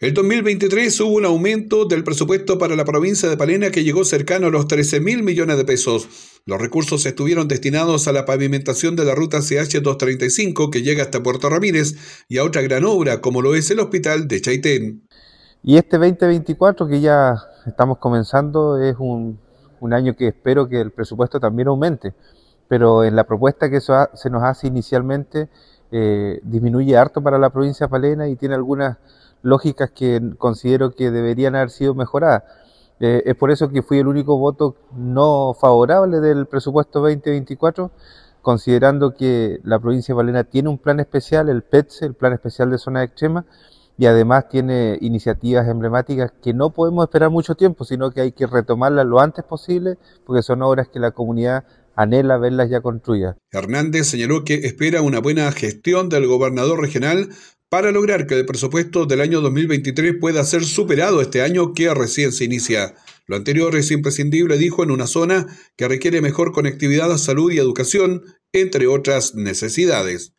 El 2023 hubo un aumento del presupuesto para la provincia de Palena que llegó cercano a los 13 mil millones de pesos. Los recursos estuvieron destinados a la pavimentación de la ruta CH235 que llega hasta Puerto Ramírez y a otra gran obra como lo es el hospital de Chaitén. Y este 2024 que ya estamos comenzando es un, año que espero que el presupuesto también aumente, pero en la propuesta que se nos hace inicialmente eh, disminuye harto para la provincia de Palena y tiene algunas lógicas que considero que deberían haber sido mejoradas. Eh, es por eso que fui el único voto no favorable del presupuesto 2024, considerando que la provincia de Valena tiene un plan especial, el PETSE, e, el Plan Especial de Zona Extrema, y además tiene iniciativas emblemáticas que no podemos esperar mucho tiempo, sino que hay que retomarlas lo antes posible, porque son obras que la comunidad anhela verlas ya construidas. Hernández señaló que espera una buena gestión del gobernador regional para lograr que el presupuesto del año 2023 pueda ser superado este año que recién se inicia. Lo anterior es imprescindible, dijo, en una zona que requiere mejor conectividad a salud y educación, entre otras necesidades.